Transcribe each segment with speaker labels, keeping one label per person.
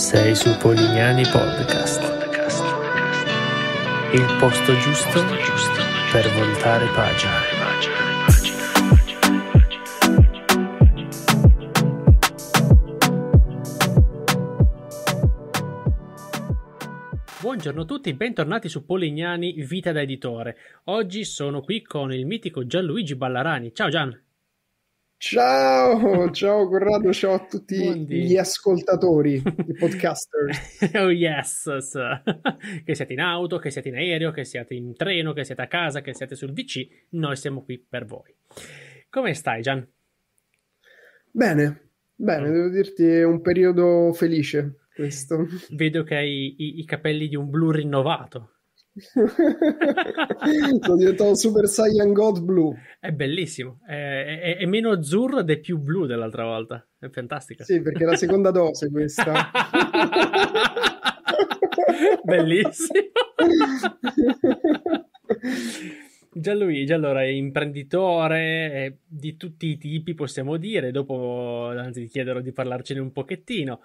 Speaker 1: Sei su Polignani Podcast. Il posto giusto, posto giusto per voltare pagina. Buongiorno a tutti, bentornati su Polignani Vita da Editore. Oggi sono qui con il mitico Gianluigi Ballarani. Ciao Gian!
Speaker 2: Ciao, ciao Corrado, ciao a tutti Buondì. gli ascoltatori, i podcaster.
Speaker 1: oh yes, sir. che siate in auto, che siate in aereo, che siate in treno, che siate a casa, che siate sul VC, noi siamo qui per voi. Come stai Gian?
Speaker 2: Bene, bene, mm. devo dirti è un periodo felice questo.
Speaker 1: Vedo che hai i, i capelli di un blu rinnovato.
Speaker 2: Sono diventato Super Saiyan God blu.
Speaker 1: È bellissimo. È, è, è, meno azzurro ed è più blu dell'altra volta. È fantastica. Sì, perché
Speaker 2: è la seconda dose questa. bellissimo. Gianluigi, allora, è
Speaker 1: imprenditore è di tutti i tipi, possiamo dire. Dopo, anzi, ti chiederò di parlarcene un pochettino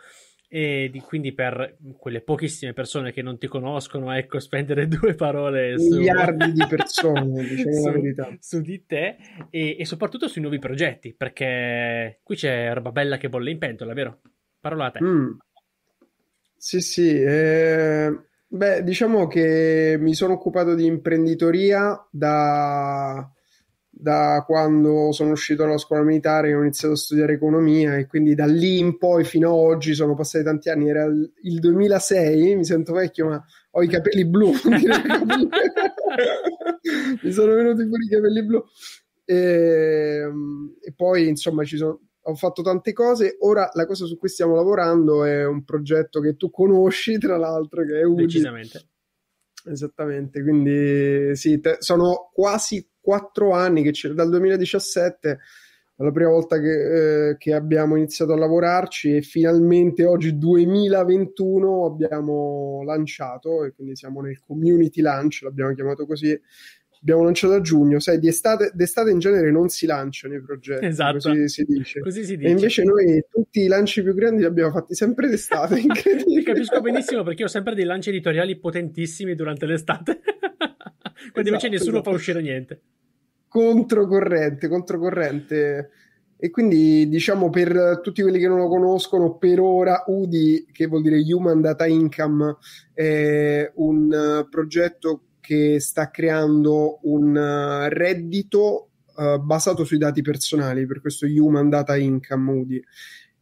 Speaker 1: e di, quindi per quelle pochissime persone che non ti conoscono, ecco, spendere due parole su miliardi
Speaker 2: di persone su, su, di
Speaker 1: te e, e, soprattutto sui nuovi progetti, perché qui c'è roba bella che bolle in pentola, vero?
Speaker 2: Parola a te. Mm. Sì, sì. Eh, beh, diciamo che mi sono occupato di imprenditoria da da quando sono uscito dalla scuola militare e ho iniziato a studiare economia e quindi da lì in poi fino ad oggi sono passati tanti anni, era il 2006, mi sento vecchio ma ho i capelli blu, mi sono venuti fuori i capelli blu e, ehm, e poi insomma ci sono, ho fatto tante cose, ora la cosa su cui stiamo lavorando è un progetto che tu conosci tra l'altro che è Udi. Decisamente. Esattamente, quindi sì, te, sono quasi quattro anni, che c'è dal 2017 la prima volta che, eh, che, abbiamo iniziato a lavorarci e finalmente oggi 2021 abbiamo lanciato e quindi siamo nel community launch, l'abbiamo chiamato così. Abbiamo lanciato a giugno, sai, d'estate, d'estate in genere non si lanciano i progetti, esatto. così, si dice. così si dice. E invece noi tutti i lanci più grandi li abbiamo fatti sempre d'estate, incredibile.
Speaker 1: capisco benissimo perché ho sempre dei lanci editoriali potentissimi durante l'estate, quando
Speaker 2: esatto, invece nessuno esatto. fa
Speaker 1: uscire niente
Speaker 2: controcorrente, controcorrente. E quindi diciamo per tutti quelli che non lo conoscono, per ora UDI, che vuol dire Human Data Income, è un progetto che sta creando un reddito uh, basato sui dati personali, per questo Human Data Income UDI.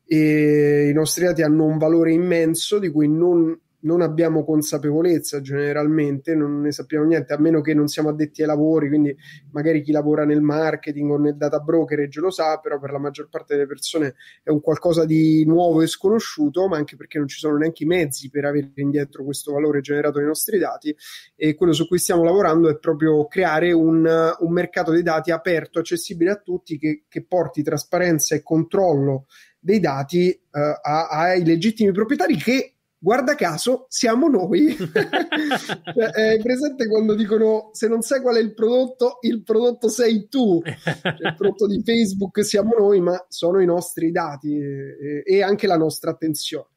Speaker 2: E I nostri dati hanno un valore immenso di cui non non abbiamo consapevolezza generalmente, non ne sappiamo niente, a meno che non siamo addetti ai lavori, quindi magari chi lavora nel marketing o nel data brokerage lo sa, però per la maggior parte delle persone è un qualcosa di nuovo e sconosciuto, ma anche perché non ci sono neanche i mezzi per avere indietro questo valore generato dai nostri dati e quello su cui stiamo lavorando è proprio creare un, un mercato dei dati aperto, accessibile a tutti, che, che porti trasparenza e controllo dei dati eh, ai legittimi proprietari che guarda caso, siamo noi. cioè, è presente quando dicono se non sai qual è il prodotto, il prodotto sei tu. Cioè, il prodotto di Facebook siamo noi, ma sono i nostri dati e, e anche la nostra attenzione.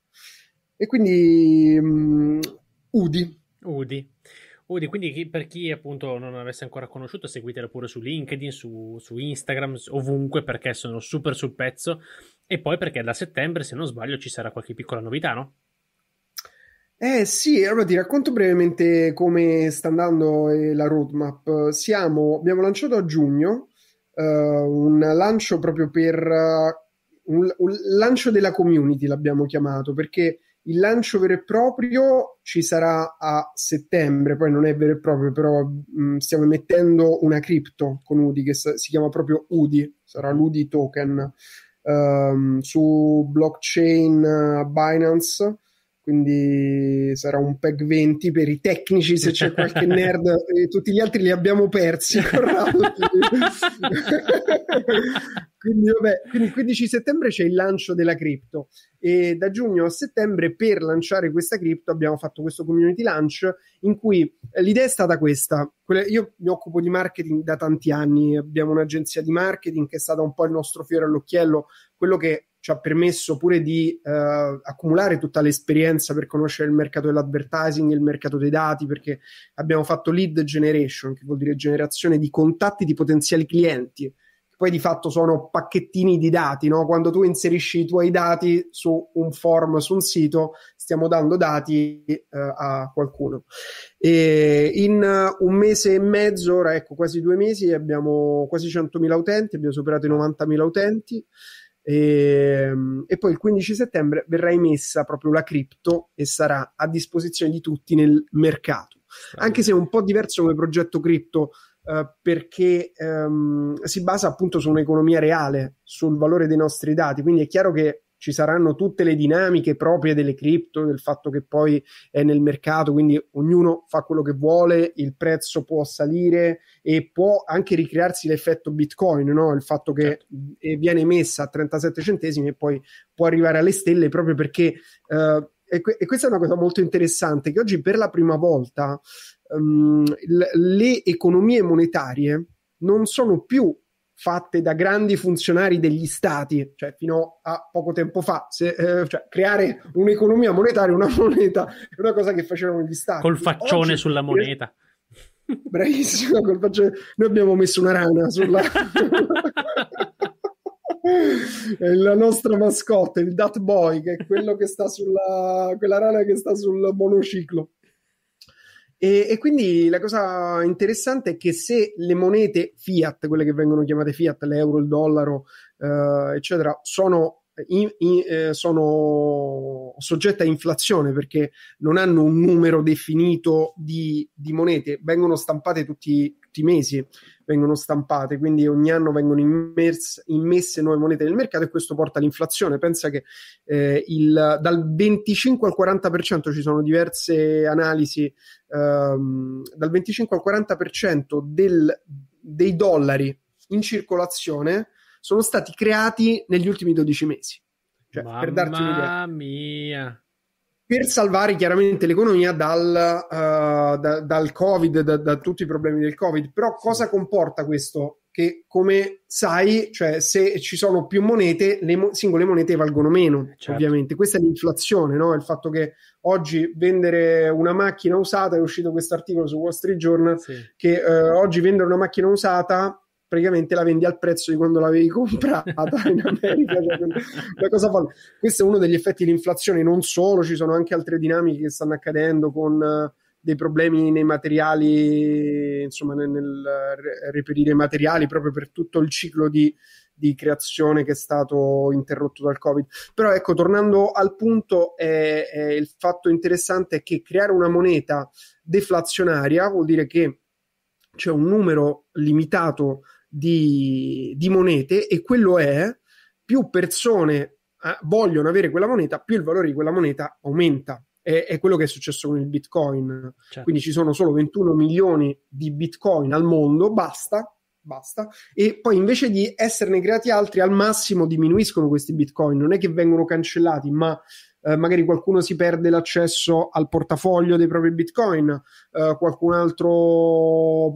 Speaker 2: E quindi um, Udi. Udi.
Speaker 1: Udi, quindi per chi appunto non avesse ancora conosciuto, seguitelo pure su LinkedIn, su, su, Instagram, ovunque perché sono super sul pezzo. E poi perché da settembre, se non sbaglio, ci sarà qualche piccola novità, no?
Speaker 2: Eh sì, allora ti racconto brevemente come sta andando eh, la roadmap. Siamo, abbiamo lanciato a giugno uh, un lancio proprio per uh, un, un, lancio della community, l'abbiamo chiamato, perché il lancio vero e proprio ci sarà a settembre, poi non è vero e proprio, però mh, mm, stiamo emettendo una cripto con UDI che sa- si chiama proprio UDI, sarà l'UDI token um, su blockchain uh, Binance quindi sarà un PEG 20 per i tecnici se c'è qualche nerd e tutti gli altri li abbiamo persi quindi vabbè quindi il 15 settembre c'è il lancio della cripto e da giugno a settembre per lanciare questa cripto abbiamo fatto questo community launch in cui l'idea è stata questa io mi occupo di marketing da tanti anni abbiamo un'agenzia di marketing che è stata un po' il nostro fiore all'occhiello quello che ci ha permesso pure di eh, accumulare tutta l'esperienza per conoscere il mercato dell'advertising, il mercato dei dati, perché abbiamo fatto lead generation, che vuol dire generazione di contatti di potenziali clienti, che poi di fatto sono pacchettini di dati, no? quando tu inserisci i tuoi dati su un form, su un sito, stiamo dando dati eh, a qualcuno. E in uh, un mese e mezzo, ora ecco quasi due mesi, abbiamo quasi 100.000 utenti, abbiamo superato i 90.000 utenti. E, ehm, e, poi il 15 settembre verrà emessa proprio la cripto e sarà a disposizione di tutti nel mercato. Anche se è un po' diverso come progetto cripto, eh, perché ehm, si basa appunto su un'economia reale, sul valore dei nostri dati. Quindi è chiaro che ci saranno tutte le dinamiche proprie delle cripto, del fatto che poi è nel mercato, quindi ognuno fa quello che vuole, il prezzo può salire e può anche ricrearsi l'effetto Bitcoin, no? il fatto che certo. viene messa a 37 centesimi e poi può arrivare alle stelle proprio perché... Eh, e, que- e, questa è una cosa molto interessante, che oggi per la prima volta um, l- le economie monetarie non sono più fatte da grandi funzionari degli stati, cioè fino a poco tempo fa, se, eh, cioè, creare un'economia monetaria, una moneta, è una cosa che facevano gli stati. Col faccione
Speaker 1: Oggi, sulla moneta.
Speaker 2: Bravissimo, col faccione. Noi abbiamo messo una rana sulla... è la nostra mascotte, il Dat Boy, che è quello che sta sulla... quella rana che sta sul monociclo. E, e, quindi la cosa interessante è che se le monete fiat, quelle che vengono chiamate fiat, l'euro, il dollaro, eh, eccetera, sono, in, in, eh, sono, soggette a inflazione perché non hanno un numero definito di, di monete, vengono stampate tutti tutti i mesi vengono stampate, quindi ogni anno vengono immers- immesse nuove monete nel mercato e questo porta all'inflazione. Pensa che eh, il, dal 25 al 40% ci sono diverse analisi, ehm, dal 25 al 40% del, dei dollari in circolazione sono stati creati negli ultimi 12 mesi. Cioè, Mamma per darti un'idea.
Speaker 1: mia!
Speaker 2: per salvare chiaramente l'economia dal, uh, da, dal Covid, da, da, tutti i problemi del Covid. Però cosa comporta questo? Che come sai, cioè se ci sono più monete, le mo- singole monete valgono meno, eh, certo. ovviamente. Questa è l'inflazione, no? il fatto che oggi vendere una macchina usata, è uscito questo articolo su Wall Street Journal, sì. che uh, oggi vendere una macchina usata praticamente la vendi al prezzo di quando l'avevi comprata in America. Cioè, Questo è uno degli effetti dell'inflazione, non solo, ci sono anche altre dinamiche che stanno accadendo con eh, dei problemi nei materiali, insomma nel, nel reperire materiali proprio per tutto il ciclo di, di, creazione che è stato interrotto dal Covid. Però ecco, tornando al punto, è, è il fatto interessante è che creare una moneta deflazionaria vuol dire che c'è un numero limitato di, di monete e quello è più persone eh, vogliono avere quella moneta, più il valore di quella moneta aumenta. È, è quello che è successo con il Bitcoin. Certo. Quindi ci sono solo 21 milioni di Bitcoin al mondo, basta, basta. E poi invece di esserne creati altri, al massimo diminuiscono questi Bitcoin. Non è che vengono cancellati, ma eh, magari qualcuno si perde l'accesso al portafoglio dei propri bitcoin, eh, qualcun altro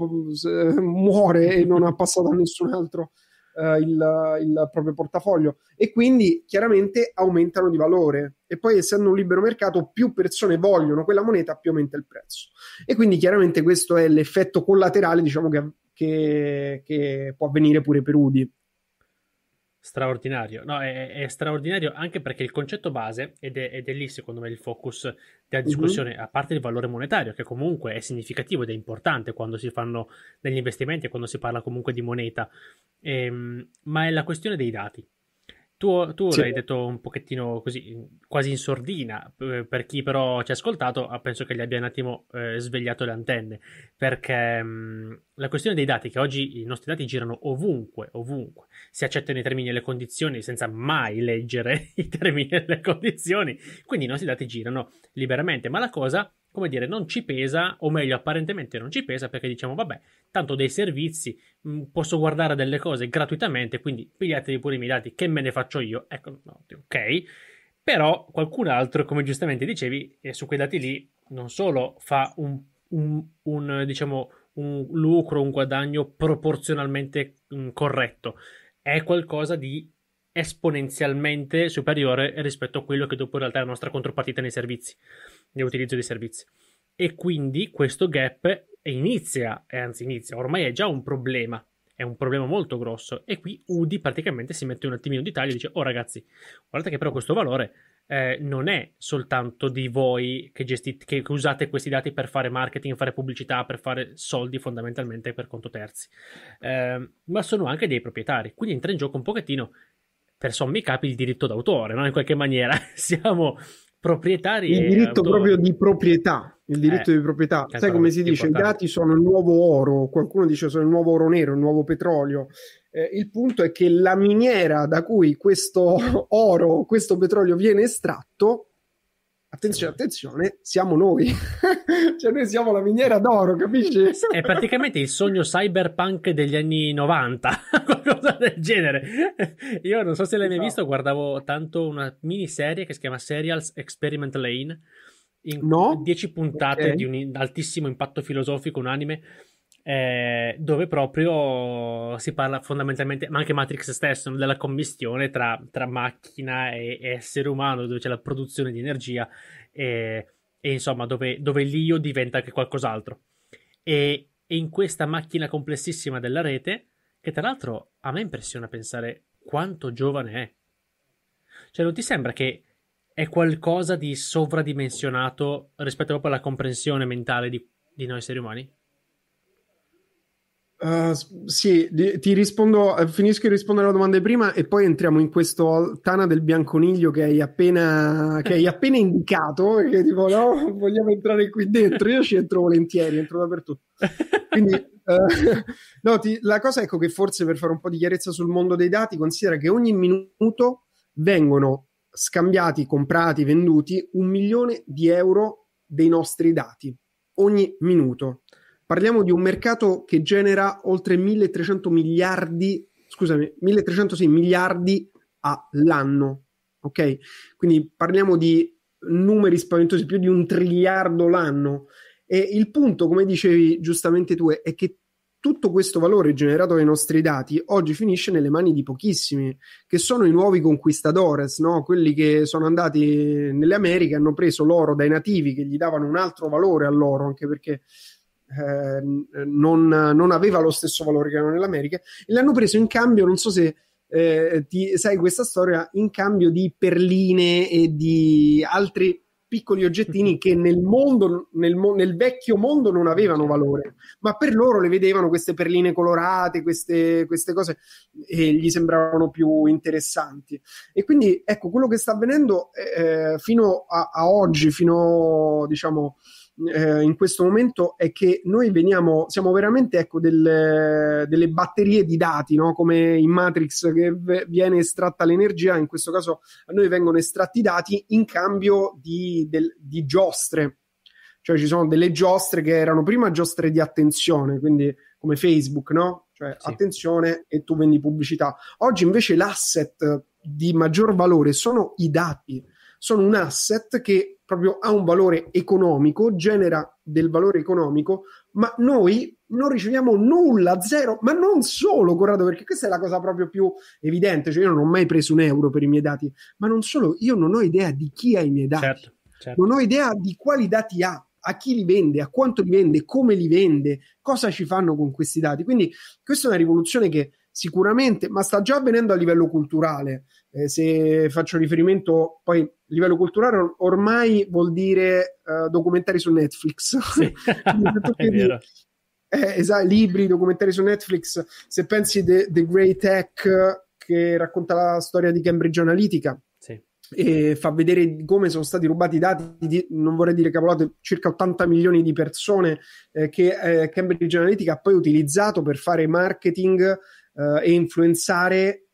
Speaker 2: muore e non ha passato a nessun altro eh, il, il, proprio portafoglio e quindi chiaramente aumentano di valore e poi essendo un libero mercato più persone vogliono quella moneta più aumenta il prezzo e quindi chiaramente questo è l'effetto collaterale diciamo che, che, che può avvenire pure per UDI
Speaker 1: Straordinario, no, è, è, straordinario anche perché il concetto base, ed è, ed è, lì secondo me il focus della mhm. discussione, uh-huh. a parte il valore monetario, che comunque è significativo ed è importante quando si fanno degli investimenti e quando si parla comunque di moneta, ehm, ma è la questione dei dati. Tu, tu sì. l'hai detto un pochettino così, quasi in sordina, eh, per chi però ci ha ascoltato ah, penso che gli abbia un attimo eh, svegliato le antenne, perché mh, mm, la questione dei dati, che oggi i nostri dati girano ovunque, ovunque, si accettano i termini e le condizioni senza mai leggere i termini e le condizioni, quindi i nostri dati girano liberamente, ma la cosa come dire, non ci pesa, o meglio, apparentemente non ci pesa perché diciamo, vabbè, tanto dei servizi, mm, posso guardare delle cose gratuitamente, quindi pigliatevi pure i miei dati, che me ne faccio io? Ecco, no, ok. Però qualcun altro, come giustamente dicevi, su quei dati lì non solo fa un, un, un, diciamo, un lucro, un guadagno proporzionalmente mm, corretto, è qualcosa di esponenzialmente superiore rispetto a quello che dopo in realtà è la nostra contropartita nei servizi, nell'utilizzo dei servizi. E quindi questo gap inizia, anzi inizia, ormai è già un problema, è un problema molto grosso e qui Udi praticamente si mette un attimino di taglio e dice oh ragazzi, guardate che però questo valore eh, non è soltanto di voi che, gestite, che usate questi dati per fare marketing, fare pubblicità, per fare soldi fondamentalmente per conto terzi, eh, ma sono anche dei proprietari. Quindi entra in gioco un pochettino per sommi capi il diritto d'autore, no? in qualche maniera siamo proprietari. Il diritto proprio
Speaker 2: di proprietà, il diritto eh, di proprietà. Sai come si dice, importante. i dati sono il nuovo oro, qualcuno dice sono il nuovo oro nero, il nuovo petrolio. Eh, il punto è che la miniera da cui questo oro, questo petrolio viene estratto Attenzione, attenzione, siamo noi. cioè noi siamo la miniera d'oro, capisci? È
Speaker 1: praticamente il sogno cyberpunk degli anni 90, qualcosa del genere. Io non so se l'hai mai no. Esatto. visto, guardavo tanto una miniserie che si chiama Serials Experiment Lane, in no? 10 puntate okay. di un altissimo impatto filosofico, un anime eh, dove proprio si parla fondamentalmente, ma anche Matrix stesso, della commistione tra, tra macchina e, e, essere umano, dove c'è la produzione di energia e, e insomma dove, dove, l'io diventa anche qualcos'altro. E, e in questa macchina complessissima della rete, che tra l'altro a me impressiona pensare quanto giovane è. Cioè non ti sembra che è qualcosa di sovradimensionato rispetto proprio alla comprensione mentale di, di noi esseri umani?
Speaker 2: Uh, sì, ti rispondo, eh, finisco di rispondere alla domanda di prima e poi entriamo in questo tana del bianconiglio che hai appena, che hai appena indicato, perché tipo no, vogliamo entrare qui dentro, io ci entro volentieri, entro dappertutto. Quindi, uh, no, ti, la cosa ecco che forse per fare un po' di chiarezza sul mondo dei dati, considera che ogni minuto vengono scambiati, comprati, venduti un milione di euro dei nostri dati, ogni minuto. Parliamo di un mercato che genera oltre 1300 miliardi, scusami, 1306 miliardi all'anno, ok? Quindi parliamo di numeri spaventosi, più di un triliardo l'anno. E il punto, come dicevi giustamente tu, è che tutto questo valore generato dai nostri dati oggi finisce nelle mani di pochissimi, che sono i nuovi conquistadores, no? quelli che sono andati nelle Americhe, hanno preso l'oro dai nativi che gli davano un altro valore all'oro, anche perché eh, non, non, aveva lo stesso valore che aveva nell'America e l'hanno preso in cambio, non so se eh, ti, sai questa storia, in cambio di perline e di altri piccoli oggettini che nel mondo, nel, nel, vecchio mondo non avevano valore, ma per loro le vedevano queste perline colorate, queste, queste, cose e gli sembravano più interessanti. E quindi ecco quello che sta avvenendo eh, fino a, a, oggi, fino diciamo eh, in questo momento è che noi veniamo, siamo veramente ecco, delle, delle batterie di dati, no? come in Matrix che v- viene estratta l'energia, in questo caso a noi vengono estratti i dati in cambio di, del, di giostre. Cioè ci sono delle giostre che erano prima giostre di attenzione, quindi come Facebook, no? Cioè sì. attenzione e tu vendi pubblicità. Oggi invece l'asset di maggior valore sono i dati sono un asset che proprio ha un valore economico, genera del valore economico, ma noi non riceviamo nulla, zero, ma non solo, Corrado, perché questa è la cosa proprio più evidente, cioè io non ho mai preso un euro per i miei dati, ma non solo, io non ho idea di chi ha i miei dati, certo, certo. non ho idea di quali dati ha, a chi li vende, a quanto li vende, come li vende, cosa ci fanno con questi dati. Quindi questa è una rivoluzione che sicuramente, ma sta già avvenendo a livello culturale, eh, se faccio riferimento poi a livello culturale ormai vuol dire uh, documentari su Netflix. Sì. eh, esatto, libri, documentari su Netflix. Se pensi The, The Great Hack, che racconta la storia di Cambridge Analytica, e fa vedere come sono stati rubati i dati di, non vorrei dire cavolate, circa 80 milioni di persone eh, che eh, Cambridge Analytica ha poi utilizzato per fare marketing eh, e influenzare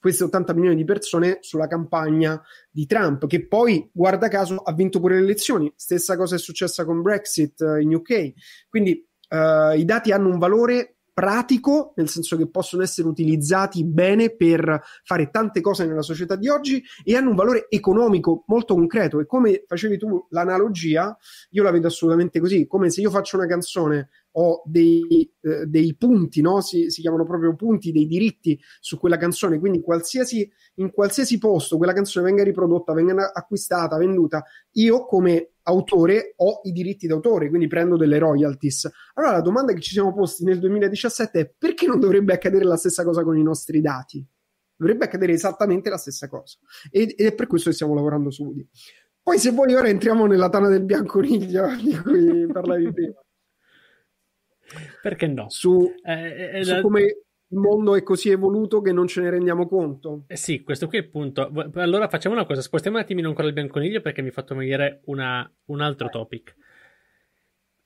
Speaker 2: queste 80 milioni di persone sulla campagna di Trump, che poi, guarda caso, ha vinto pure le elezioni. Stessa cosa è successa con Brexit eh, in UK. Quindi eh, i dati hanno un valore pratico, nel senso che possono essere utilizzati bene per fare tante cose nella società di oggi e hanno un valore economico molto concreto. E come facevi tu l'analogia, io la vedo assolutamente così, come se io faccio una canzone ho dei, eh, dei punti, no? si, si, chiamano proprio punti, dei diritti su quella canzone, quindi qualsiasi, in qualsiasi posto quella canzone venga riprodotta, venga acquistata, venduta, io come autore ho i diritti d'autore, quindi prendo delle royalties. Allora la domanda che ci siamo posti nel 2017 è perché non dovrebbe accadere la stessa cosa con i nostri dati? Dovrebbe accadere esattamente la stessa cosa ed, ed è per questo che stiamo lavorando su Woody. Poi se vuoi ora entriamo nella tana del bianconiglio di cui parlavi prima. Perché no? Su, eh, eh, su eh, come il mondo è così evoluto che non ce ne rendiamo conto.
Speaker 1: Eh sì, questo qui è il punto. Allora facciamo una cosa, spostiamo un attimino ancora il bianconiglio perché mi ha fatto venire un altro topic.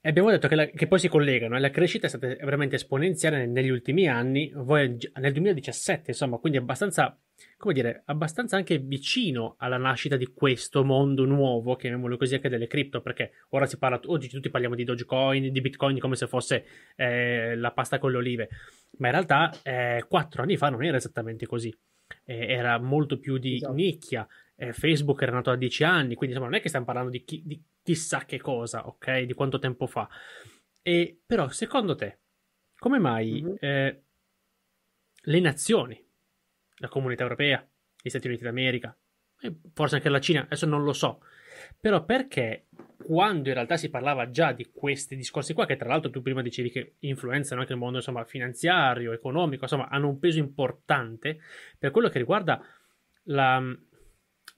Speaker 1: E abbiamo detto che, la, che poi si collegano eh. la crescita è stata veramente esponenziale negli ultimi anni, nel 2017 insomma, quindi abbastanza, come dire, abbastanza anche vicino alla nascita di questo mondo nuovo, chiamiamolo così, anche delle cripto, perché ora si parla, oggi tutti parliamo di Dogecoin, di Bitcoin come se fosse eh, la pasta con le olive, ma in realtà eh, quattro anni fa non era esattamente così era molto più di esatto. nicchia, eh, Facebook era nato da dieci anni, quindi insomma non è che stiamo parlando di, chi, di chissà che cosa, ok? Di quanto tempo fa. E, però secondo te, come mai mm-hmm. eh, le nazioni, la comunità europea, gli Stati Uniti d'America, eh, forse anche la Cina, adesso non lo so, però perché quando in realtà si parlava già di questi discorsi qua, che tra l'altro tu prima dicevi che influenzano anche il mondo insomma, finanziario, economico, insomma hanno un peso importante per quello che riguarda la,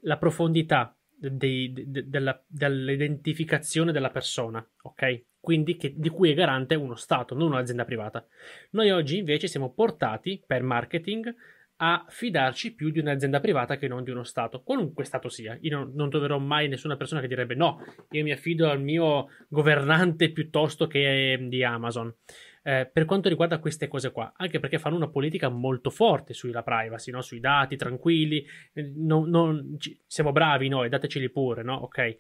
Speaker 1: la profondità dei, de, della, dell'identificazione della persona, ok? Quindi che, di cui è garante uno Stato, non un'azienda privata. Noi oggi invece siamo portati per marketing a fidarci più di un'azienda privata che non di uno Stato, qualunque Stato sia. Io non, non troverò mai nessuna persona che direbbe no, io mi affido al mio governante piuttosto che ehm, di Amazon eh, per quanto riguarda queste cose qua, anche perché fanno una politica molto forte sulla privacy, no? sui dati tranquilli, eh, non, non, ci, siamo bravi noi, dateceli pure, no? Ok.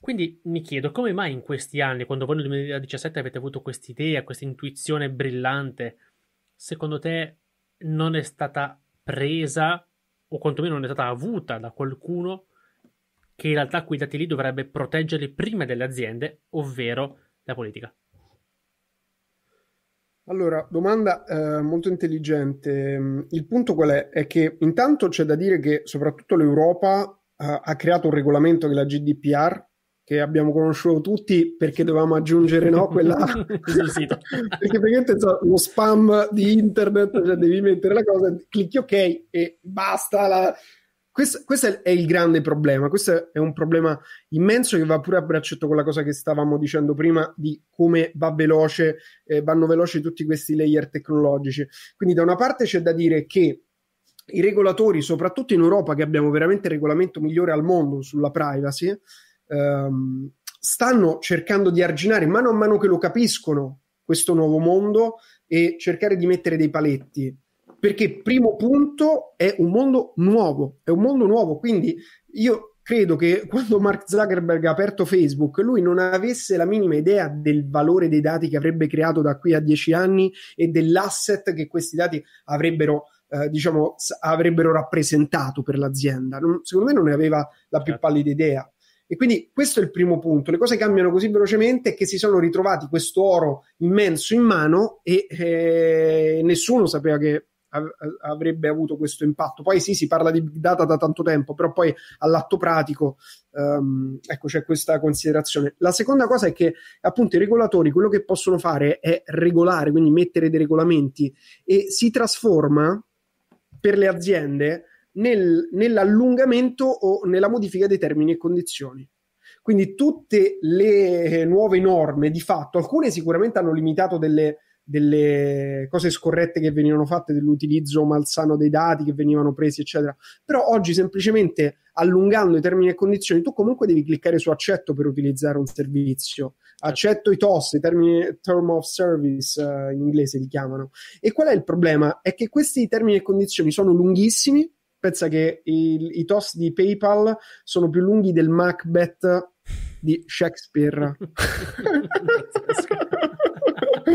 Speaker 1: Quindi mi chiedo come mai in questi anni, quando voi nel 2017 avete avuto questa idea, questa intuizione brillante, secondo te non è stata presa o quantomeno non è stata avuta da qualcuno che in realtà quei dati lì dovrebbe proteggerli prima delle aziende, ovvero la politica?
Speaker 2: Allora, domanda eh, molto intelligente. Il punto qual è? È che intanto c'è da dire che soprattutto l'Europa eh, ha creato un regolamento che è la GDPR, che abbiamo conosciuto tutti perché dovevamo aggiungere no, quella... sul sito. perché praticamente so, lo spam di internet, cioè devi mettere la cosa, clicchi ok e basta, la... Questo, questo, è il grande problema, questo è un problema immenso che va pure a braccetto con la cosa che stavamo dicendo prima di come va veloce, eh, vanno veloci tutti questi layer tecnologici. Quindi da una parte c'è da dire che i regolatori, soprattutto in Europa, che abbiamo veramente il regolamento migliore al mondo sulla privacy, ehm, stanno cercando di arginare mano a mano che lo capiscono questo nuovo mondo e cercare di mettere dei paletti perché primo punto è un mondo nuovo, è un mondo nuovo, quindi io credo che quando Mark Zuckerberg ha aperto Facebook lui non avesse la minima idea del valore dei dati che avrebbe creato da qui a dieci anni e dell'asset che questi dati avrebbero, eh, diciamo, avrebbero rappresentato per l'azienda. Non, secondo me non ne aveva la più certo. pallida idea. E quindi questo è il primo punto. Le cose cambiano così velocemente che si sono ritrovati questo oro immenso in mano e eh, nessuno sapeva che avrebbe avuto questo impatto. Poi sì, si parla di big data da tanto tempo, però poi all'atto pratico um, ecco, c'è questa considerazione. La seconda cosa è che appunto i regolatori quello che possono fare è regolare, quindi mettere dei regolamenti e si trasforma per le aziende nel, nell'allungamento o nella modifica dei termini e condizioni. Quindi tutte le nuove norme, di fatto, alcune sicuramente hanno limitato delle, delle cose scorrette che venivano fatte, dell'utilizzo malsano dei dati che venivano presi, eccetera. Però oggi semplicemente allungando i termini e condizioni, tu comunque devi cliccare su accetto per utilizzare un servizio. Accetto i TOS, i termini term of service uh, in inglese li chiamano. E qual è il problema? È che questi termini e condizioni sono lunghissimi. Pensa che i, i TOS di PayPal sono più lunghi del Macbeth di Shakespeare.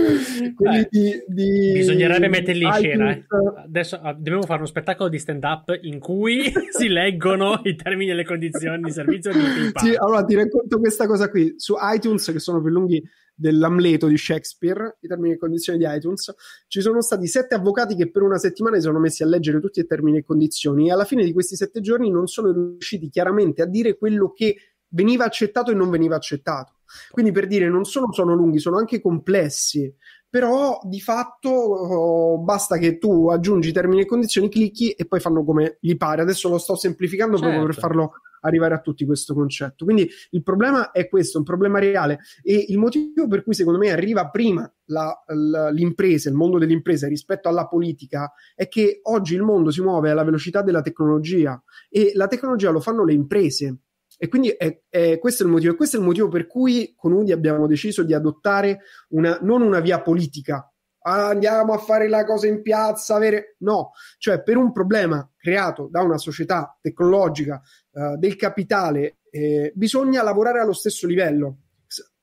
Speaker 2: Quindi di, di Bisognerebbe metterli in iTunes. scena. Eh.
Speaker 1: Adesso ah, dobbiamo fare uno spettacolo di stand-up in cui si leggono i termini e le condizioni di
Speaker 2: servizio di Sì, allora ti racconto questa cosa qui. Su iTunes, che sono più lunghi dell'Amleto di Shakespeare, i termini e condizioni di iTunes, ci sono stati sette avvocati che per una settimana si sono messi a leggere tutti i termini e condizioni e alla fine di questi sette giorni non sono riusciti chiaramente a dire quello che veniva accettato e non veniva accettato. Quindi per dire, non solo sono lunghi, sono anche complessi, però di fatto oh, basta che tu aggiungi termini e condizioni, clicchi e poi fanno come gli pare. Adesso lo sto semplificando certo. proprio per certo. farlo arrivare a tutti questo concetto. Quindi il problema è questo, un problema reale e il motivo per cui secondo me arriva prima la, la, l'impresa, il mondo dell'impresa rispetto alla politica è che oggi il mondo si muove alla velocità della tecnologia e la tecnologia lo fanno le imprese e quindi è, è, questo è il motivo. questo è il motivo per cui con Udi abbiamo deciso di adottare una, non una via politica. Ah, andiamo a fare la cosa in piazza, avere... no, cioè per un problema creato da una società tecnologica eh, del capitale eh, bisogna lavorare allo stesso livello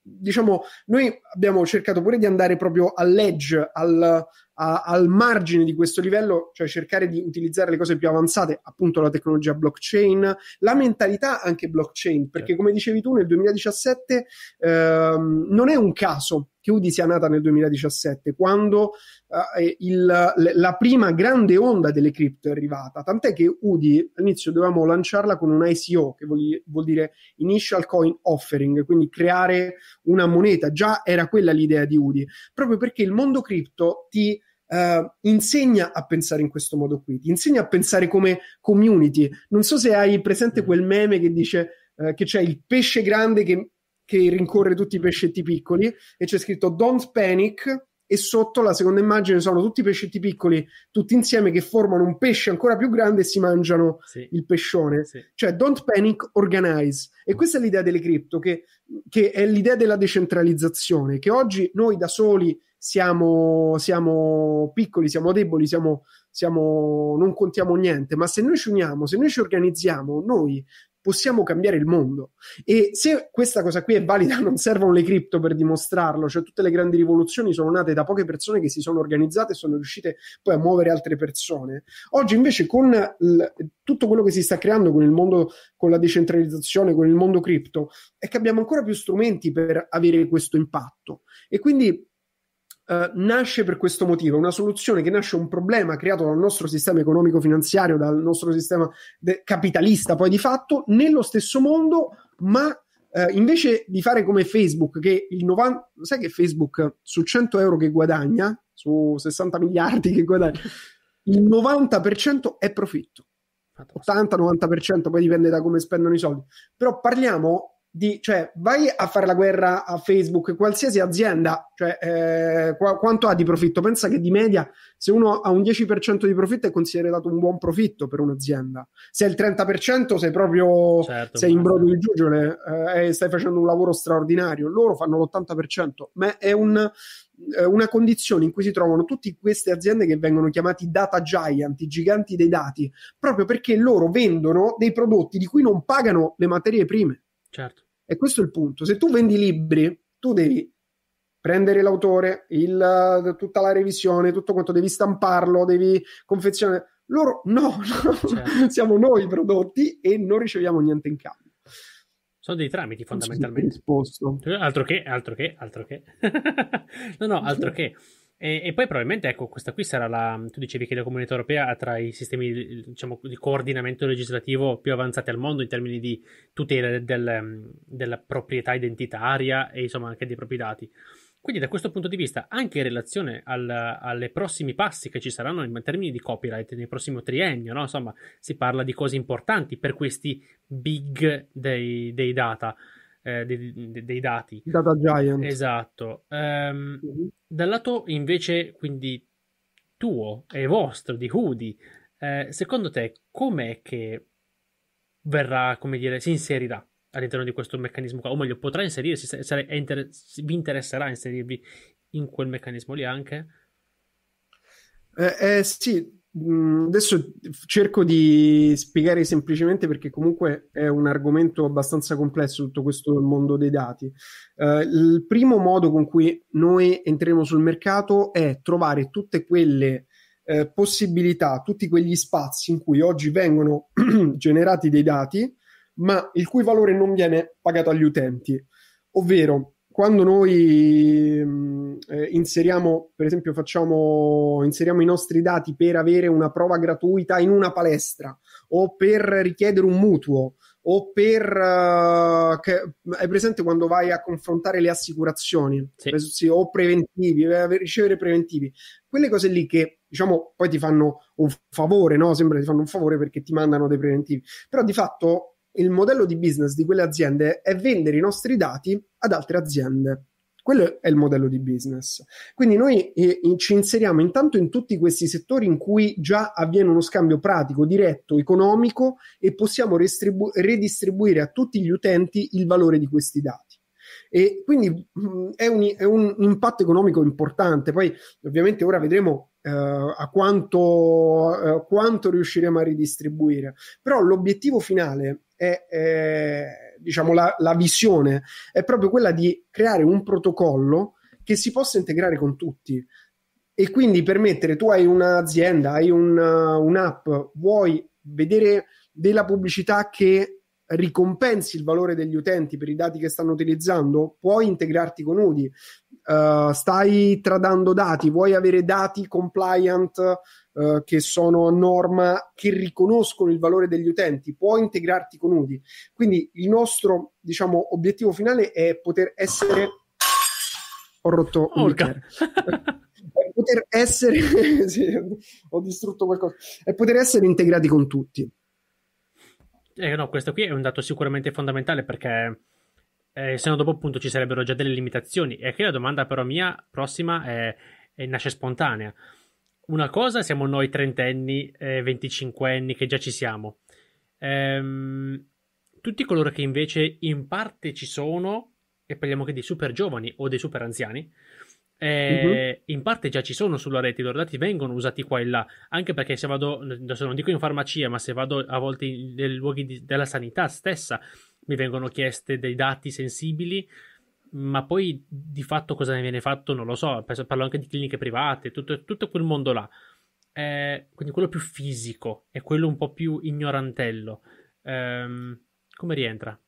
Speaker 2: diciamo, noi abbiamo cercato pure di andare proprio all'edge, al, a, al margine di questo livello, cioè cercare di utilizzare le cose più avanzate, appunto la tecnologia blockchain, la mentalità anche blockchain, perché certo. come dicevi tu nel 2017 ehm, non è un caso che Udi sia nata nel 2017, quando eh, eh il, la prima grande onda delle cripto è arrivata. Tant'è che UDI all'inizio dovevamo lanciarla con un ICO, che vuol, vuol dire Initial Coin Offering, quindi creare una moneta. Già era quella l'idea di UDI, proprio perché il mondo cripto ti. Uh, insegna a pensare in questo modo qui, ti insegna a pensare come community. Non so se hai presente mm. quel meme che dice uh, che c'è il pesce grande che che rincorre tutti i pescetti piccoli e c'è scritto Don't Panic e sotto la seconda immagine sono tutti i pescetti piccoli tutti insieme che formano un pesce ancora più grande e si mangiano sì. il pescione. Sì. Cioè Don't Panic, Organize. E questa è l'idea delle cripto, che, che è l'idea della decentralizzazione, che oggi noi da soli siamo, siamo, piccoli, siamo deboli, siamo, siamo, non contiamo niente, ma se noi ci uniamo, se noi ci organizziamo, noi possiamo cambiare il mondo. E se questa cosa qui è valida, non servono le cripto per dimostrarlo, cioè tutte le grandi rivoluzioni sono nate da poche persone che si sono organizzate e sono riuscite poi a muovere altre persone. Oggi invece con l- tutto quello che si sta creando con il mondo, con la decentralizzazione, con il mondo cripto, è che abbiamo ancora più strumenti per avere questo impatto. E quindi eh, nasce per questo motivo, una soluzione che nasce un problema creato dal nostro sistema economico-finanziario, dal nostro sistema de- capitalista poi di fatto, nello stesso mondo, ma eh, invece di fare come Facebook, che il 90... sai che Facebook su 100 euro che guadagna, su 60 miliardi che guadagna, il 90% è profitto. 80-90%, poi dipende da come spendono i soldi. Però parliamo di, cioè, vai a fare la guerra a Facebook, qualsiasi azienda, cioè, eh, qu- quanto ha di profitto? Pensa che di media, se uno ha un 10% di profitto è considerato un buon profitto per un'azienda. Se è il 30% sei proprio, certo, sei in brodo di giuggiole eh, e stai facendo un lavoro straordinario. Loro fanno l'80%, ma è un, eh, una condizione in cui si trovano tutte queste aziende che vengono chiamati data giant, i giganti dei dati, proprio perché loro vendono dei prodotti di cui non pagano le materie prime Certo. E questo è il punto. Se tu vendi libri, tu devi prendere l'autore, il, eh, tutta la revisione, tutto quanto, devi stamparlo, devi confezionare. Loro no, Certo. siamo noi i prodotti e non riceviamo niente in cambio.
Speaker 1: Sono dei tramiti fondamentalmente. Altro che, altro che, altro che. no, no, altro che. E, e, poi probabilmente, ecco, questa qui sarà la... Tu dicevi che la comunità europea ha tra i sistemi diciamo, di coordinamento legislativo più avanzati al mondo in termini di tutela del, della proprietà identitaria e insomma anche dei propri dati. Quindi da questo punto di vista, anche in relazione alle prossimi passi che ci saranno in termini di copyright nel prossimo triennio, no? insomma, si parla di cose importanti per questi big dei, dei data eh, dei, dei, dati. Data Giant. Esatto. Um, mm-hmm. Dal lato invece, quindi tuo e vostro, di Hoodie, eh, secondo te com'è che verrà, come dire, si inserirà all'interno di questo meccanismo qua? O meglio, potrà inserirsi, sare, inter- vi interesserà inserirvi in quel meccanismo lì anche?
Speaker 2: Eh, eh, sì, Mm, adesso cerco di spiegare semplicemente perché comunque è un argomento abbastanza complesso tutto questo mondo dei dati. Eh, il primo modo con cui noi entriamo sul mercato è trovare tutte quelle eh, possibilità, tutti quegli spazi in cui oggi vengono generati dei dati, ma il cui valore non viene pagato agli utenti. Ovvero, quando noi mm, eh, inseriamo, per esempio, facciamo, inseriamo i nostri dati per avere una prova gratuita in una palestra o per richiedere un mutuo o per uh, che, è presente quando vai a confrontare le assicurazioni sì. o preventivi, eh, ricevere preventivi, quelle cose lì che diciamo poi ti fanno un favore, no? Sembra che ti fanno un favore perché ti mandano dei preventivi, però di fatto il modello di business di quelle aziende è vendere i nostri dati ad altre aziende. Quello è il modello di business. Quindi noi eh, ci inseriamo intanto in tutti questi settori in cui già avviene uno scambio pratico, diretto, economico e possiamo restribu- redistribuire a tutti gli utenti il valore di questi dati. E quindi mh, mm, è, un, è un impatto economico importante. Poi ovviamente ora vedremo Uh, a quanto, uh, quanto riusciremo a ridistribuire. Però l'obiettivo finale è, Eh, diciamo, la, la visione è proprio quella di creare un protocollo che si possa integrare con tutti e quindi permettere, tu hai un'azienda, hai un, uh, un'app, vuoi vedere della pubblicità che ricompensi il valore degli utenti per i dati che stanno utilizzando, puoi integrarti con UDI. Uh, stai tradando dati, vuoi avere dati compliant eh, che sono a norma, che riconoscono il valore degli utenti, puoi integrarti con UDI. Quindi il nostro, diciamo, obiettivo finale è poter essere... Ho rotto un bicchiere. poter essere... sì, ho distrutto qualcosa. È poter essere integrati con tutti.
Speaker 1: Eh, no, questo qui è un dato sicuramente fondamentale perché eh, se no dopo appunto ci sarebbero già delle limitazioni. E qui la domanda però mia prossima è, è nasce spontanea una cosa siamo noi trentenni, eh, venticinquenni, che già ci siamo. Ehm, tutti coloro che invece in parte ci sono, e parliamo anche dei super giovani o dei super anziani, eh, uh-huh. in parte già ci sono sulla rete, i loro dati vengono usati qua e là, anche perché se vado, adesso non dico in farmacia, ma se vado a volte nei luoghi di, della sanità stessa, mi vengono chieste dei dati sensibili ma poi di fatto cosa ne viene fatto non lo so, parlo anche di cliniche private, tutto, tutto quel mondo là. Eh, quindi quello più fisico e quello un po' più ignorantello. Eh, come rientra?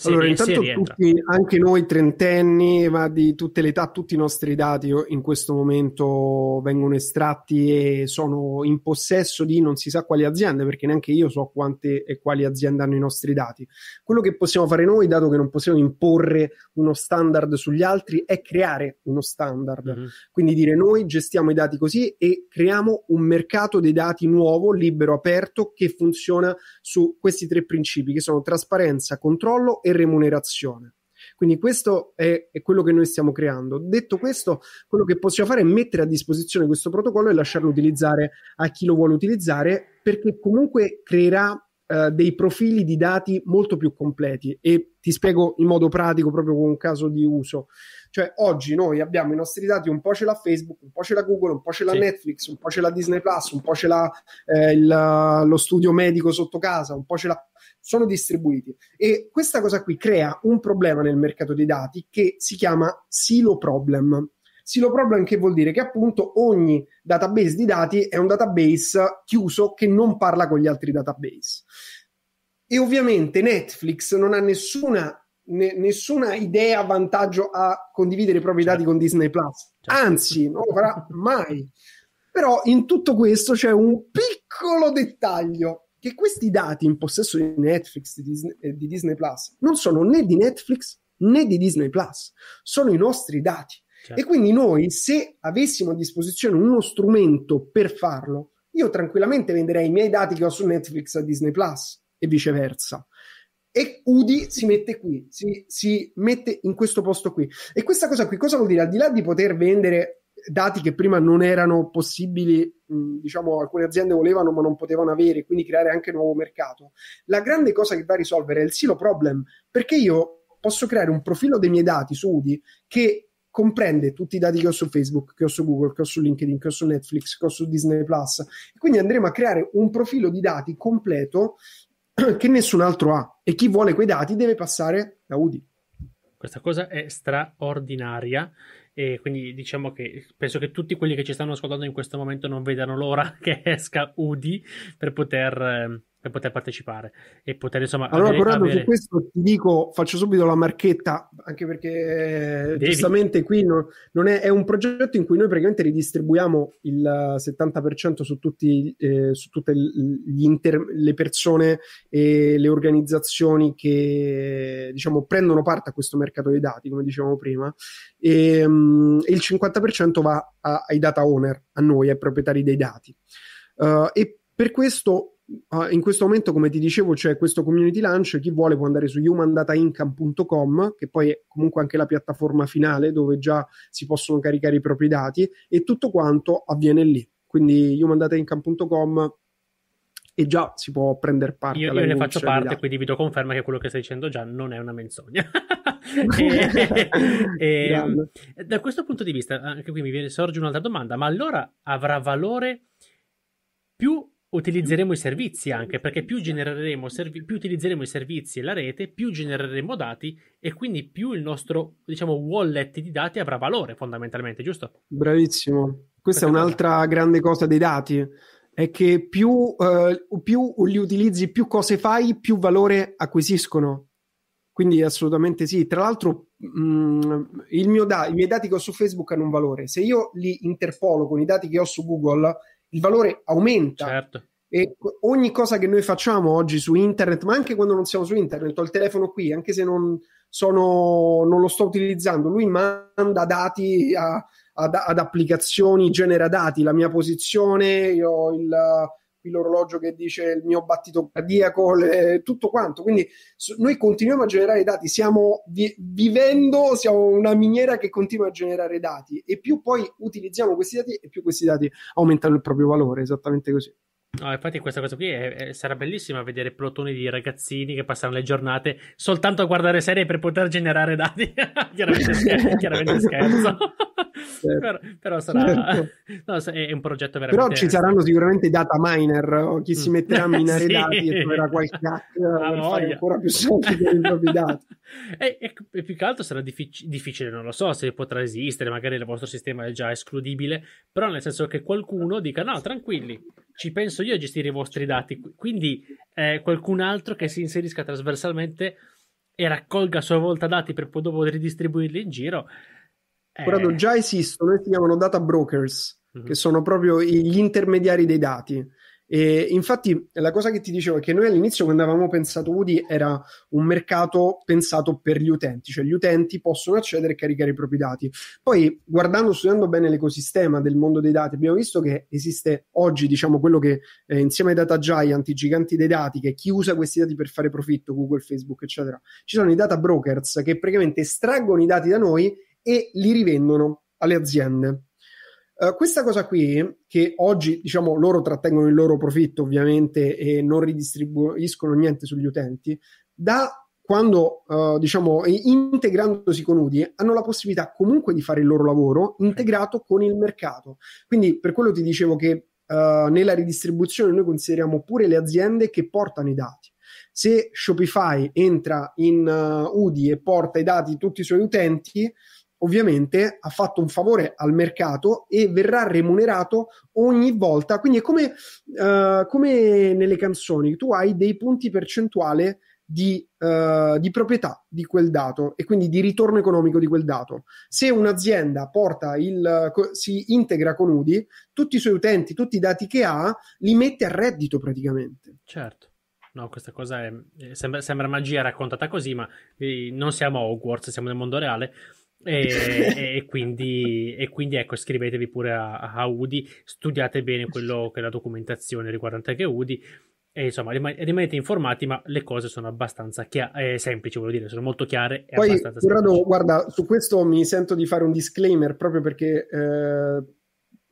Speaker 2: Sì, allora, intanto tutti, anche noi trentenni, ma di tutte le età, tutti i nostri dati in questo momento vengono estratti e sono in possesso di non si sa quali aziende, perché neanche io so quante e quali aziende hanno i nostri dati. Quello che possiamo fare noi, dato che non possiamo imporre uno standard sugli altri, è creare uno standard. Mm-hmm. Quindi dire noi gestiamo i dati così e creiamo un mercato dei dati nuovo, libero, aperto, che funziona su questi tre principi, che sono trasparenza, controllo e e remunerazione. Quindi questo è, è, quello che noi stiamo creando. Detto questo, quello che possiamo fare è mettere a disposizione questo protocollo e lasciarlo utilizzare a chi lo vuole utilizzare, perché comunque creerà eh, dei profili di dati molto più completi. E ti spiego in modo pratico proprio con un caso di uso. Cioè, oggi noi abbiamo i nostri dati, un po' ce l'ha Facebook, un po' ce l'ha Google, un po' ce l'ha sì. Netflix, un po' ce l'ha Disney Plus, un po' ce l'ha eh, il, lo studio medico sotto casa, un po' ce l'ha sono distribuiti. E questa cosa qui crea un problema nel mercato dei dati che si chiama silo problem. Silo problem che vuol dire che appunto ogni database di dati è un database chiuso che non parla con gli altri database. E ovviamente Netflix non ha nessuna, ne, nessuna idea vantaggio a condividere i propri dati con certo. Disney Plus. Certo. Anzi, non lo farà mai. Però in tutto questo c'è un piccolo dettaglio che questi dati in possesso di Netflix e eh, di Disney Plus non sono né di Netflix né di Disney Plus, sono i nostri dati. Certo. E quindi noi, se avessimo a disposizione uno strumento per farlo, io tranquillamente venderei i miei dati che ho su Netflix a Disney Plus e viceversa. E Udi si mette qui, si, si mette in questo posto qui. E questa cosa qui cosa vuol dire? Al di là di poter vendere dati che prima non erano possibili, mh, diciamo alcune aziende volevano ma non potevano avere, quindi creare anche nuovo mercato. La grande cosa che va a risolvere è il silo problem, perché io posso creare un profilo dei miei dati su Udi che comprende tutti i dati che ho su Facebook, che ho su Google, che ho su LinkedIn, che ho su Netflix, che ho su Disney Plus. Quindi andremo a creare un profilo di dati completo che nessun altro ha e chi vuole quei dati deve passare da Udi.
Speaker 1: Questa cosa è straordinaria e quindi diciamo che penso che tutti quelli che ci stanno ascoltando in questo momento non vedano l'ora che esca Udi per poter ehm, per poter partecipare e poter insomma allora avere, Corrado avere... su questo
Speaker 2: ti dico faccio subito la marchetta anche perché eh, Devi. giustamente qui non, non è, è, un progetto in cui noi praticamente ridistribuiamo il 70% su, tutti, eh, su tutte inter, le persone e le organizzazioni che diciamo prendono parte a questo mercato dei dati come dicevamo prima ehm, e, um, il 50% va a, ai data owner a noi ai proprietari dei dati uh, e per questo Ah, in questo momento, come ti dicevo, c'è questo community launch. Chi vuole può andare su humandataincome.com, che poi è comunque anche la piattaforma finale dove già si possono caricare i propri dati e tutto quanto avviene lì. Quindi humandataeincome.com e già si può prendere parte. Io, io ne faccio parte,
Speaker 1: quindi vi do conferma che quello che stai dicendo già non è una menzogna. e, ehm, e, da questo punto di vista, anche qui mi viene, sorge un'altra domanda, ma allora avrà valore più utilizzeremo i servizi anche, perché più, servi- più utilizzeremo i servizi e la rete, più genereremo dati e quindi più il nostro, diciamo, wallet di dati avrà valore fondamentalmente, giusto?
Speaker 2: Bravissimo. Questa perché è un'altra cosa? grande cosa dei dati, è che più, eh, più li utilizzi, più cose fai, più valore acquisiscono. Quindi assolutamente sì. Tra l'altro, mh, mm, da- i miei dati che ho su Facebook hanno un valore. Se io li interpolo con i dati che ho su Google, il valore aumenta. Certo. E ogni cosa che noi facciamo oggi su internet, ma anche quando non siamo su internet, ho il telefono qui, anche se non, sono, non lo sto utilizzando, lui manda dati a, ad, ad, applicazioni, genera dati, la mia posizione, io ho il, l'orologio che dice il mio battito cardiaco, le, tutto quanto. Quindi su, noi continuiamo a generare dati, stiamo vi, vivendo, siamo una miniera che continua a generare dati e più poi utilizziamo questi dati e più questi dati aumentano il proprio valore, esattamente così.
Speaker 1: No, infatti questa cosa qui è, è, sarà bellissima vedere plotoni di ragazzini che passano le giornate soltanto a guardare serie per poter generare dati. chiaramente, scherzo, chiaramente scherzo. Certo. però, però, sarà certo. no, è un progetto veramente... Però ci saranno
Speaker 2: sicuramente data miner o chi si mm. metterà a minare sì. dati e troverà qualche
Speaker 1: hack ancora più soldi per
Speaker 2: i propri dati.
Speaker 1: E, e, e, più che altro sarà diffic- difficile, non lo so se potrà esistere, magari il vostro sistema è già escludibile, però nel senso che qualcuno dica no, tranquilli, ci penso io a gestire i vostri dati, quindi eh, qualcun altro che si inserisca trasversalmente e raccolga a sua volta dati per poi dopo ridistribuirli in giro.
Speaker 2: Eh... già esistono e eh, si chiamano data brokers, mm-hmm. che sono proprio gli intermediari dei dati e infatti la cosa che ti dicevo è che noi all'inizio quando avevamo pensato Udi, era un mercato pensato per gli utenti, cioè gli utenti possono accedere e caricare i propri dati. Poi guardando, studiando bene l'ecosistema del mondo dei dati, abbiamo visto che esiste oggi diciamo quello che eh, insieme ai data giant, i giganti dei dati, che chi usa questi dati per fare profitto, Google, Facebook, eccetera, ci sono i data brokers che praticamente estraggono i dati da noi e li rivendono alle aziende. Uh, questa cosa qui, che oggi diciamo loro trattengono il loro profitto ovviamente e non ridistribuiscono niente sugli utenti, da quando uh, diciamo integrandosi con UDI hanno la possibilità comunque di fare il loro lavoro integrato con il mercato. Quindi per quello ti dicevo che uh, nella ridistribuzione noi consideriamo pure le aziende che portano i dati. Se Shopify entra in UDI e porta i dati di tutti i suoi utenti, ovviamente ha fatto un favore al mercato e verrà remunerato ogni volta. Quindi è come, uh, come nelle canzoni, tu hai dei punti percentuali di, uh, di, proprietà di quel dato e quindi di ritorno economico di quel dato. Se un'azienda porta il, co- si integra con UDI, tutti i suoi utenti, tutti i dati che ha, li mette a reddito praticamente. Certo.
Speaker 1: No, questa cosa è, sembra, sembra magia raccontata così, ma eh, non siamo Hogwarts, siamo nel mondo reale. E, e, quindi, e, quindi, ecco, scrivetevi pure a, a Udi, studiate bene quello che è la documentazione riguardante anche Udi. E insomma, rimanete informati, ma le cose sono abbastanza chia- eh, semplici, voglio dire, sono molto chiare. e Poi, Corrado, guarda,
Speaker 2: su questo mi sento di fare un disclaimer proprio perché. Eh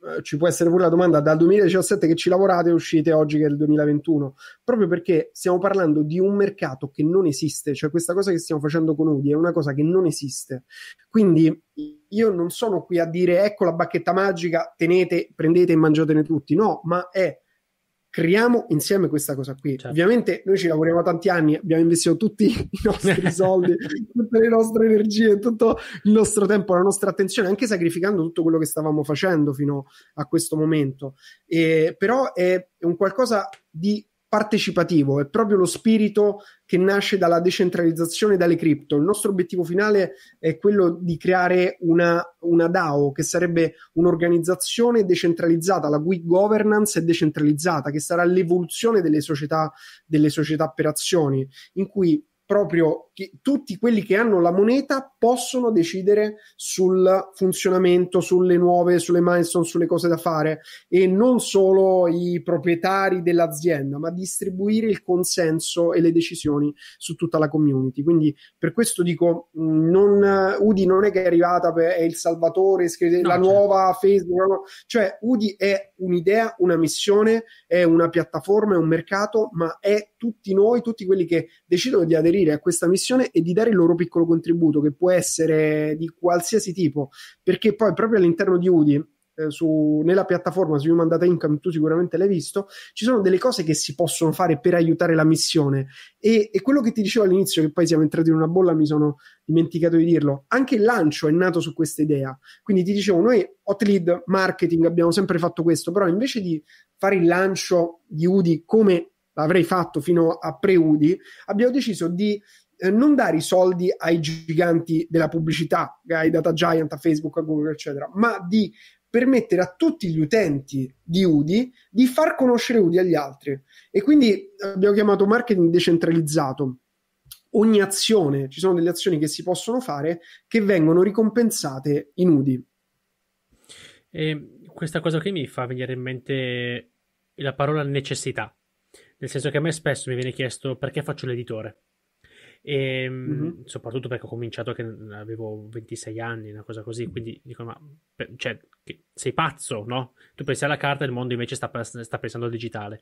Speaker 2: eh, ci può essere pure la domanda dal 2017 che ci lavorate e uscite oggi che è il 2021 proprio perché stiamo parlando di un mercato che non esiste cioè questa cosa che stiamo facendo con Udi è una cosa che non esiste quindi io non sono qui a dire ecco la bacchetta magica tenete prendete e mangiatene tutti no ma è creiamo insieme questa cosa qui. Certo. Ovviamente noi ci lavoriamo tanti anni, abbiamo investito tutti i nostri soldi, tutte le nostre energie, tutto il nostro tempo, la nostra attenzione, anche sacrificando tutto quello che stavamo facendo fino a questo momento. E, però è, è un qualcosa di partecipativo, è proprio lo spirito che nasce dalla decentralizzazione dalle cripto. Il nostro obiettivo finale è quello di creare una, una DAO, che sarebbe un'organizzazione decentralizzata, la cui governance è decentralizzata, che sarà l'evoluzione delle società, delle società per azioni, in cui proprio che tutti quelli che hanno la moneta possono decidere sul funzionamento, sulle nuove, sulle milestone, sulle cose da fare e non solo i proprietari dell'azienda, ma distribuire il consenso e le decisioni su tutta la community. Quindi per questo dico, mm, non, Udi non è che è arrivata, per, è il salvatore, scrive, no, la certo. nuova Facebook, no. cioè Udi è un'idea, una missione, è una piattaforma, è un mercato, ma è tutti noi, tutti quelli che decidono di aderire aderire a questa missione e di dare il loro piccolo contributo, che può essere di qualsiasi tipo, perché poi proprio all'interno di Udi eh, su, nella piattaforma su Human Data Income, tu sicuramente l'hai visto, ci sono delle cose che si possono fare per aiutare la missione. E, e, quello che ti dicevo all'inizio, che poi siamo entrati in una bolla, mi sono dimenticato di dirlo, anche il lancio è nato su questa idea. Quindi ti dicevo, noi hot lead marketing abbiamo sempre fatto questo, però invece di fare il lancio di Udi come l'avrei fatto fino a Preudi, abbiamo deciso di eh, non dare i soldi ai giganti della pubblicità, ai data giant, a Facebook, a Google, eccetera, ma di permettere a tutti gli utenti di UDI di far conoscere UDI agli altri. E quindi abbiamo chiamato marketing decentralizzato. Ogni azione, ci sono delle azioni che si possono fare che vengono ricompensate in UDI.
Speaker 1: E questa cosa qui mi fa venire in mente la parola necessità. Nel senso che a me spesso mi viene chiesto perché faccio l'editore. E, ehm, mm-hmm. Soprattutto perché ho cominciato che avevo 26 anni, una cosa così, quindi dico: Ma cioè, sei pazzo, no? Tu pensi alla carta e il mondo invece sta, sta pensando al digitale.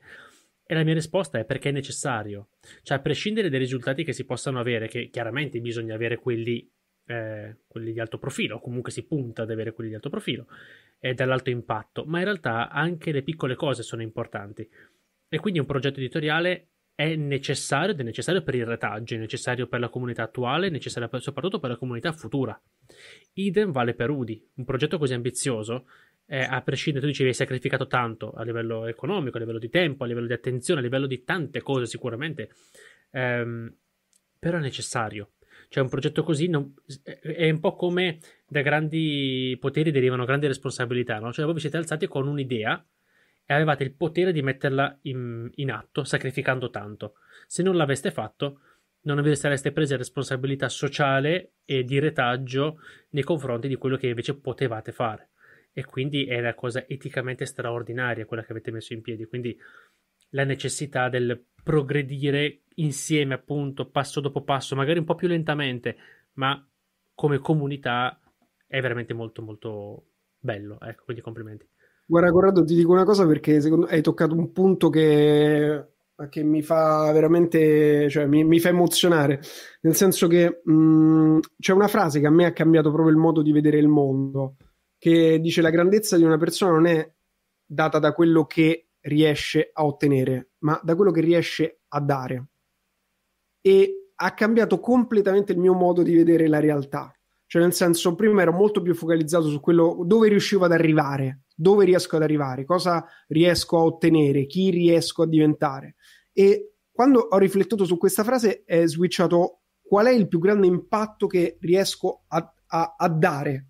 Speaker 1: E la mia risposta è perché è necessario. Cioè, a prescindere dai risultati che si possano avere, che chiaramente bisogna avere quelli eh, quelli di alto profilo, comunque si punta ad avere quelli di alto profilo e dall'alto impatto, ma in realtà anche le piccole cose sono importanti. E quindi un progetto editoriale è necessario ed è necessario per il retaggio, è necessario per la comunità attuale, è necessario per, soprattutto per la comunità futura. Idem vale per Udi. Un progetto così ambizioso, eh, a prescindere, tu dicevi, hai sacrificato tanto a livello economico, a livello di tempo, a livello di attenzione, a livello di tante cose sicuramente, ehm, però è necessario. Cioè un progetto così non, è un po' come da grandi poteri derivano grandi responsabilità, no? Cioè voi vi siete alzati con un'idea, e avevate il potere di metterla in, in atto sacrificando tanto. Se non l'aveste fatto, non vi sareste prese responsabilità sociale e di retaggio nei confronti di quello che invece potevate fare. E quindi è una cosa eticamente straordinaria quella che avete messo in piedi. Quindi la necessità del progredire insieme, appunto, passo dopo passo, magari un po' più lentamente, ma come comunità è veramente molto, molto bello. Ecco, quindi complimenti.
Speaker 2: Guarda, Corrado, ti dico una cosa perché secondo... hai toccato un punto che, che mi fa veramente, cioè mi, mi, fa emozionare, nel senso che mh, mm, c'è una frase che a me ha cambiato proprio il modo di vedere il mondo, che dice la grandezza di una persona non è data da quello che riesce a ottenere, ma da quello che riesce a dare. E ha cambiato completamente il mio modo di vedere la realtà. Cioè, nel senso, prima ero molto più focalizzato su quello dove riuscivo ad arrivare, dove riesco ad arrivare, cosa riesco a ottenere, chi riesco a diventare. E quando ho riflettuto su questa frase è switchato qual è il più grande impatto che riesco a, a, a dare.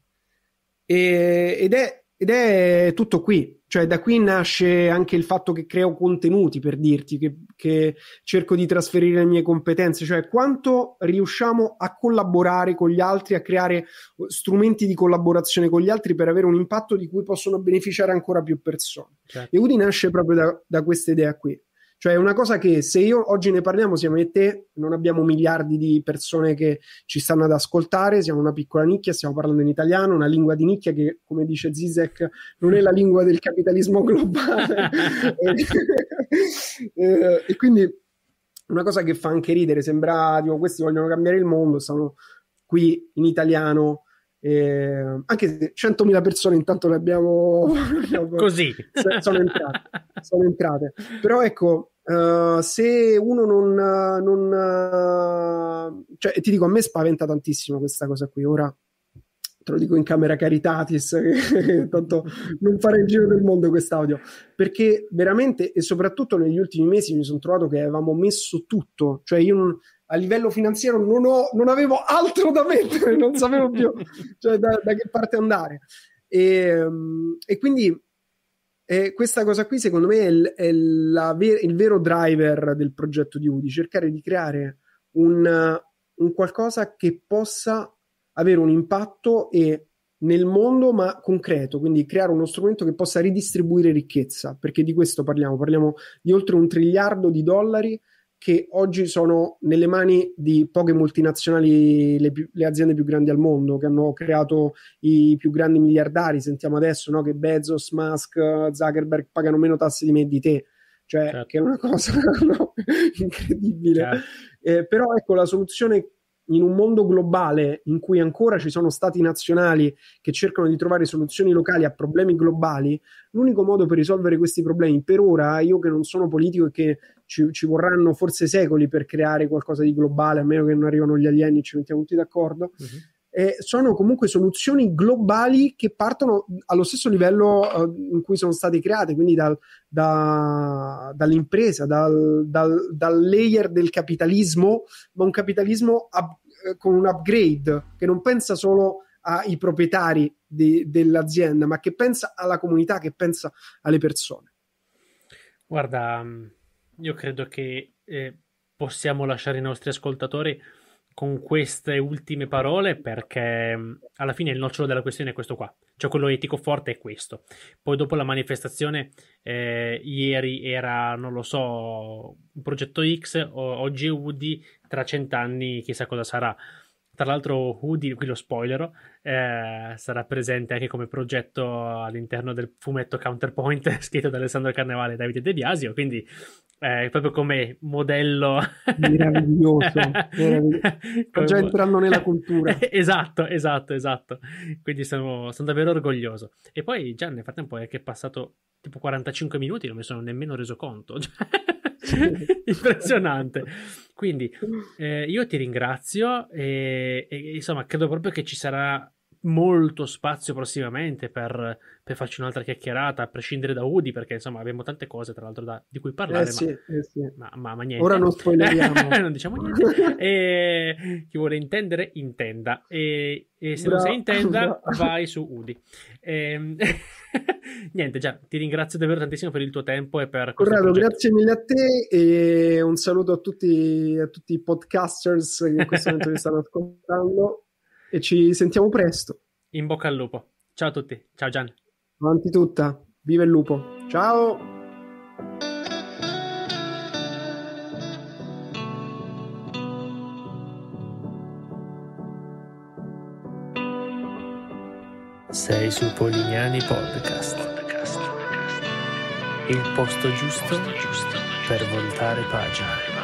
Speaker 2: E, ed, è, ed è tutto qui. Cioè da qui nasce anche il fatto che creo contenuti, per dirti, che, che cerco di trasferire le mie competenze, cioè quanto riusciamo a collaborare con gli altri, a creare uh, strumenti di collaborazione con gli altri per avere un impatto di cui possono beneficiare ancora più persone. Certo. E Udi nasce proprio da, da questa idea qui. Cioè è una cosa che se io oggi ne parliamo siamo e te, non abbiamo miliardi di persone che ci stanno ad ascoltare, siamo una piccola nicchia, stiamo parlando in italiano, una lingua di nicchia che come dice Zizek non è la lingua del capitalismo globale. e, eh, e quindi una cosa che fa anche ridere, sembra, tipo, questi vogliono cambiare il mondo, stanno qui in italiano eh, anche se 100.000 persone intanto le abbiamo... Così. sono entrate, sono entrate. Però ecco, Uh, se uno non, non uh, cioè, ti dico, a me spaventa tantissimo questa cosa qui. Ora te lo dico in camera caritatis, tanto non fare il giro del mondo quest'audio, perché veramente e soprattutto negli ultimi mesi mi sono trovato che avevamo messo tutto, cioè io non, a livello finanziario non, ho, non avevo altro da mettere, non sapevo più cioè, da, da, che parte andare. E, ehm, e quindi eh, questa cosa qui secondo me è, l, è ver- il vero driver del progetto di Udi, cercare di creare un, un qualcosa che possa avere un impatto e nel mondo, ma concreto, quindi creare uno strumento che possa ridistribuire ricchezza, perché di questo parliamo, parliamo di oltre un triliardo di dollari che oggi sono nelle mani di poche multinazionali, le, più, le, aziende più grandi al mondo, che hanno creato i più grandi miliardari. Sentiamo adesso no? che Bezos, Musk, Zuckerberg pagano meno tasse di me di te. Cioè, certo. che è una cosa no? incredibile. Certo. Eh, però ecco, la soluzione in un mondo globale in cui ancora ci sono stati nazionali che cercano di trovare soluzioni locali a problemi globali, l'unico modo per risolvere questi problemi, per ora, io che non sono politico e che ci, ci vorranno forse secoli per creare qualcosa di globale, a meno che non arrivano gli alieni e ci mettiamo tutti d'accordo, uh-huh eh, sono comunque soluzioni globali che partono allo stesso livello eh, in cui sono state create, quindi dal, da, dall'impresa, dal, dal, dal, layer del capitalismo, ma un capitalismo ab- eh, con un upgrade che non pensa solo ai proprietari de- dell'azienda, ma che pensa alla comunità, che pensa alle persone.
Speaker 1: Guarda, io credo che eh, possiamo lasciare i nostri ascoltatori con queste ultime parole perché mm, alla fine il nocciolo della questione è questo qua, cioè quello etico forte è questo. Poi dopo la manifestazione eh, ieri era, non lo so, un progetto X, oggi è Woody, tra cent'anni chissà cosa sarà. Tra l'altro Woody, qui lo spoiler, eh, sarà presente anche come progetto all'interno del fumetto Counterpoint scritto da Alessandro Carnevale e Davide De Biasio, quindi eh, proprio come modello
Speaker 2: meraviglioso,
Speaker 1: meraviglioso. già entrando nella cultura esatto esatto esatto quindi sono, sono, davvero orgoglioso e poi già nel frattempo è che è passato tipo 45 minuti non mi sono nemmeno reso conto impressionante quindi eh, io ti ringrazio e, e, insomma credo proprio che ci sarà molto spazio prossimamente per, per, farci un'altra chiacchierata, a prescindere da Udi, perché insomma abbiamo tante cose tra l'altro da, di cui parlare. Eh ma, eh sì. Ma, ma, ma, niente. Ora non spoileriamo. non diciamo niente. E, chi vuole intendere, intenda. E, e se no, non sei intenda, no. vai su Udi. E, ehm, niente, già, ti ringrazio davvero tantissimo per il tuo tempo e per Corrado, grazie
Speaker 2: mille a te e un saluto a tutti, a tutti i podcasters che in questo momento mi stanno ascoltando e ci sentiamo presto.
Speaker 1: In bocca al lupo. Ciao a tutti. Ciao Gian.
Speaker 2: Avanti tutta. Viva il lupo. Ciao.
Speaker 1: Sei su Polignani Podcast. Podcast. Il posto giusto, Il posto giusto per voltare pagina.